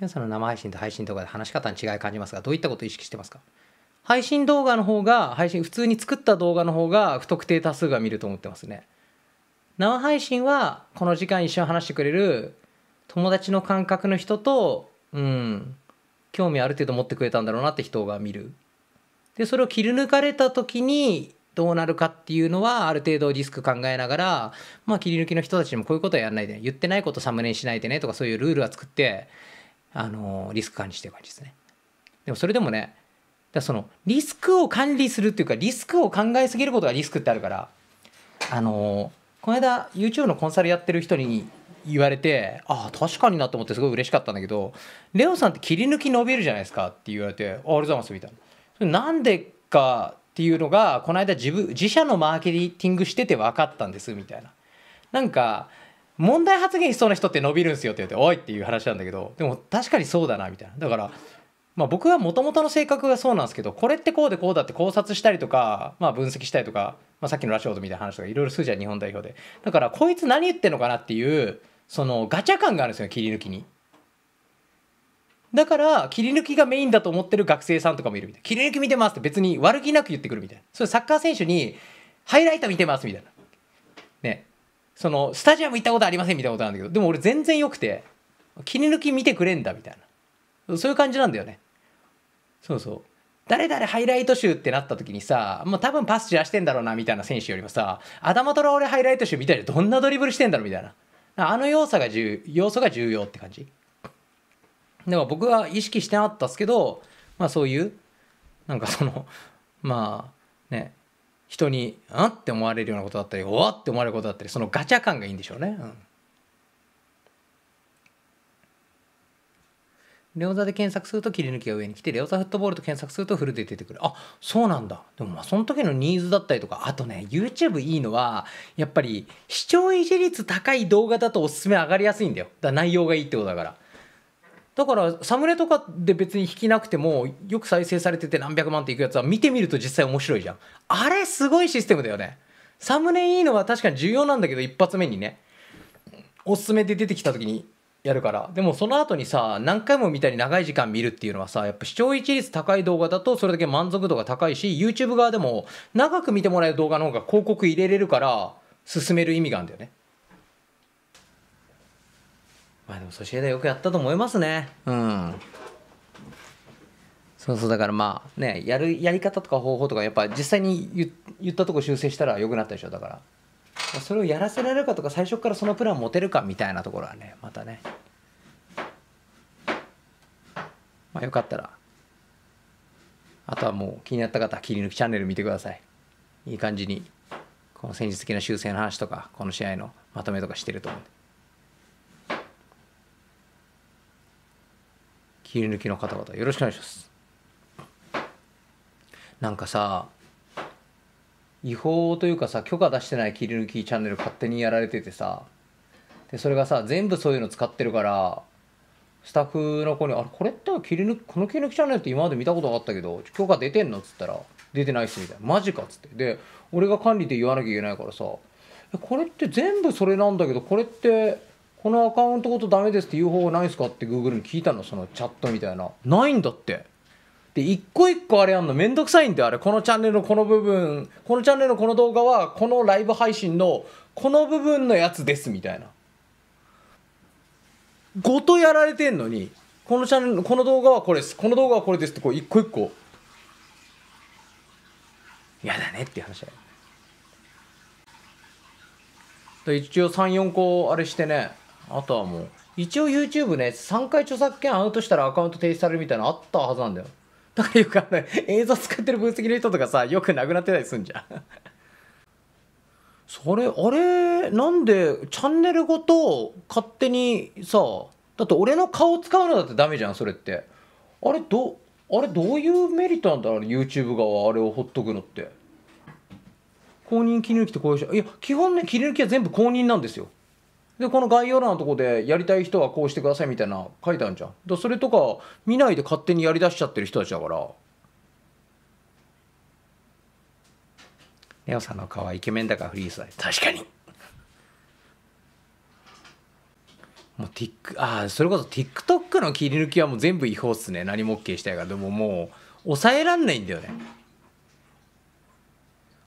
皆さんの生配信と配信動画で話し方に違い感じますがどういったことを意識してますか配信動画の方が配信普通に作った動画の方が不特定多数が見ると思ってますね生配信はこの時間一緒に話してくれる友達の感覚の人とうん興味ある程度持ってくれたんだろうなって人が見るでそれを切り抜かれた時にどうなるかっていうのはある程度リスク考えながらまあ切り抜きの人たちにもこういうことはやらないで言ってないことサムネにしないでねとかそういうルールは作ってあのリスク管理してる感じですね。でもそれでもね、だそのリスクを管理するっていうかリスクを考えすぎることがリスクってあるからあのこの間 YouTube のコンサルやってる人に言われてああ確かになと思ってすごい嬉しかったんだけどレオさんって切り抜き伸びるじゃないですかって言われてありがとうございますみたいななんでかっていうのがこの間自分自社のマーケティングしてて分かったんですみたいななんか問題発言しそうな人って伸びるんすよって言って「おい!」っていう話なんだけどでも確かにそうだなみたいなだからまあ、僕はもともとの性格がそうなんですけどこれってこうでこうだって考察したりとか、まあ、分析したりとか、まあ、さっきのラショードみたいな話とかいろいろするじゃん日本代表でだからこいつ何言ってんのかなっていうそのガチャ感があるんですよ切り抜きにだから切り抜きがメインだと思ってる学生さんとかもいるみたいな切り抜き見てますって別に悪気なく言ってくるみたいなそれサッカー選手にハイライト見てますみたいなねそのスタジアム行ったことありませんみたいなことなんだけどでも俺全然よくて切り抜き見てくれんだみたいなそういう感じなんだよねそうそう誰々ハイライト集ってなった時にさ、もう多分パス散らしてんだろうなみたいな選手よりもさ、頭とら俺ハイライト集みたいでどんなドリブルしてんだろうみたいな。あの要素が重要素が重要って感じ。だから僕は意識してなかったっすけど、まあそういう、なんかその、まあね、人に「ん?」って思われるようなことだったり「おっ!」って思われることだったりそのガチャ感がいいんでしょうね。うん、レオザで検索すると切り抜きが上に来てレオザフットボールと検索するとフルで出てくるあそうなんだでもまあその時のニーズだったりとかあとね YouTube いいのはやっぱり視聴維持率高い動画だとおすすめ上がりやすいんだよだ内容がいいってことだから。だからサムネとかで別に弾きなくてもよく再生されてて何百万っていくやつは見てみると実際面白いじゃんあれすごいシステムだよねサムネいいのは確かに重要なんだけど一発目にねおすすめで出てきた時にやるからでもその後にさ何回も見たり長い時間見るっていうのはさやっぱ視聴率高い動画だとそれだけ満足度が高いし YouTube 側でも長く見てもらえる動画の方が広告入れれるから進める意味があるんだよねまあでもソシエダよくやったと思いますねうんそうそうだからまあねやるやり方とか方法とかやっぱ実際に言言ったとこ修正したらよくなったでしょだからそれをやらせられるかとか最初からそのプラン持てるかみたいなところはねまたねまあよかったらあとはもう気になった方切り抜きチャンネル見てくださいいい感じにこの戦術的な修正の話とかこの試合のまとめとかしてると思うんで切り抜きの方々よろしくお願いしますなんかさ違法というかさ許可出してない切り抜きチャンネル勝手にやられててさでそれがさ全部そういうの使ってるからスタッフの子に「あれこれって切り抜きこの切り抜きチャンネルって今まで見たことあったけど許可出てんの?」っつったら「出てないっす」みたいな「マジか」っつってで俺が管理で言わなきゃいけないからさ「これって全部それなんだけどこれってこのアカウントごとダメですって言う方法ないですかってグーグルに聞いたのそのチャットみたいなないんだってで一個一個あれやんのめんどくさいんだよあれこのチャンネルのこの部分このチャンネルのこの動画はこのライブ配信のこの部分のやつですみたいなごとやられてんのにこのチャンネルのこの動画はこれですこの動画はこれですってこう一個一個嫌だねって話だよ一応34個あれしてねあとはもう一応 YouTube ね3回著作権アウトしたらアカウント停止されるみたいなのあったはずなんだよだからよくあの映像使ってる分析の人とかさよくなくなってたりすんじゃん それあれなんでチャンネルごと勝手にさだって俺の顔使うのだってダメじゃんそれってあれどあれどういうメリットなんだろう YouTube 側あれをほっとくのって公認切り抜きとこういういや基本ね切り抜きは全部公認なんですよでこの概要欄のとこでやりたい人はこうしてくださいみたいな書いてあるじゃんだそれとか見ないで勝手にやりだしちゃってる人たちだからネオさんの顔はイケメンだからフリースル確かにもうティックああそれこそ TikTok の切り抜きはもう全部違法っすね何も OK したいからでももう抑えらんないんだよね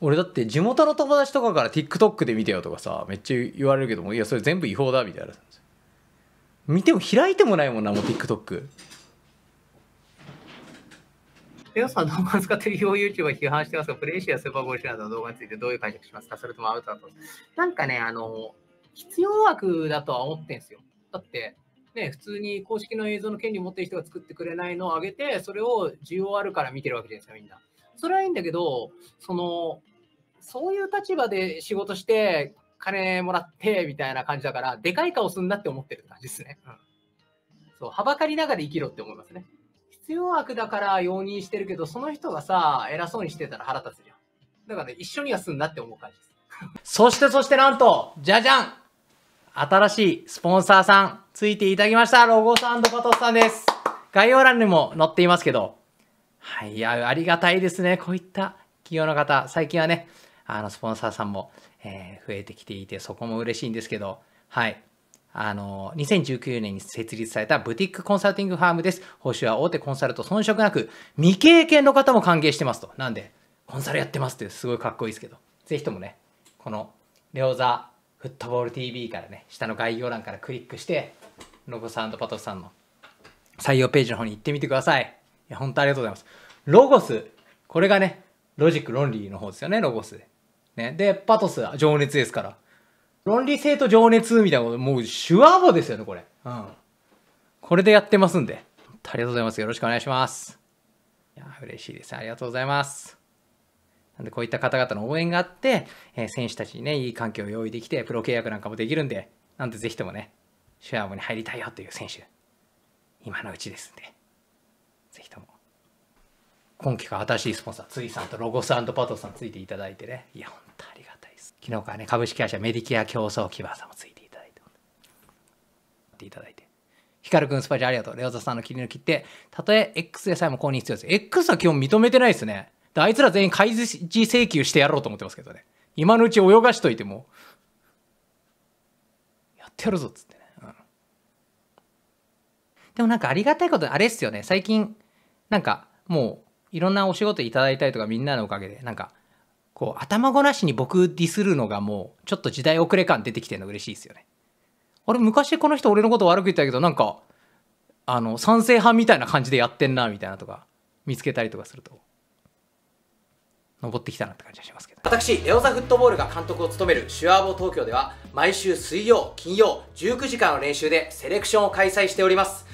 俺だって地元の友達とかから TikTok で見てよとかさめっちゃ言われるけどもいやそれ全部違法だみたいな見ても開いてもないもんなもう TikTok レオさん動画を使ってる法 YouTuber 批判してますがプレイシアスーパーゴリラなどの動画についてどういう解釈しますかそれともアウトだとなんかねあの必要枠だとは思ってんすよだってね、普通に公式の映像の権利持ってる人が作ってくれないのを上げて、それを需要あるから見てるわけじゃないですか、みんな。それはいいんだけど、その、そういう立場で仕事して、金もらってみたいな感じだから、でかい顔すんなって思ってる感じですね。うん、そう、はばかりながら生きろって思いますね。必要悪だから容認してるけど、その人がさ、偉そうにしてたら腹立つじゃん。だから、ね、一緒にはすんなって思う感じです。そしてそしてなんと、じゃじゃん新しいスポンサーさん、ついていただきました。ロゴさんとパトスさんです。概要欄にも載っていますけど、はい、いや、ありがたいですね。こういった企業の方、最近はね、あの、スポンサーさんも、えー、増えてきていて、そこも嬉しいんですけど、はい。あの、2019年に設立されたブティックコンサルティングファームです。報酬は大手コンサルと遜色なく、未経験の方も歓迎してますと。なんで、コンサルやってますってすごいかっこいいですけど、ぜひともね、この、レオザフットボール TV からね、下の概要欄からクリックして、ロボさんとパトさんの採用ページの方に行ってみてください。や、本当ありがとうございます。ロゴス。これがね、ロジック、論理の方ですよね、ロゴス。ね。で、パトスは情熱ですから。論理性と情熱みたいなこと、もう手話語ですよね、これ。うん。これでやってますんで。ありがとうございます。よろしくお願いします。いや、嬉しいです。ありがとうございます。なんで、こういった方々の応援があって、えー、選手たちにね、いい環境を用意できて、プロ契約なんかもできるんで、なんで、ぜひともね、シュアームに入りたいよという選手、今のうちですんで。ぜひとも今期から新しいスポンサー、ついさんとロゴスパトさんついていただいてね。いや、本当ありがたいです。昨日からね、株式会社メディケア競争基盤さんもついていただいて。ていただいて。ヒカルくんスパチャありがとう。レオザさんの切り抜きって、たとえ X でさえも購入必要です。X は基本認めてないですね。あいつら全員開示請求してやろうと思ってますけどね。今のうち泳がしといても、やってやるぞっつってね。うん、でもなんかありがたいこと、あれっすよね。最近、なんかもういろんなお仕事いただいたりとかみんなのおかげでなんかこう頭ごなしに僕ディスるのがもうちょっと時代遅れ感出てきてるの嬉しいですよね。あれ昔この人俺のこと悪く言ったけどなんかあの賛成派みたいな感じでやってんなみたいなとか見つけたりとかすると登ってきたなって感じがしますけど、ね、私レオザフットボールが監督を務めるシュアーボ東京では毎週水曜金曜19時間の練習でセレクションを開催しております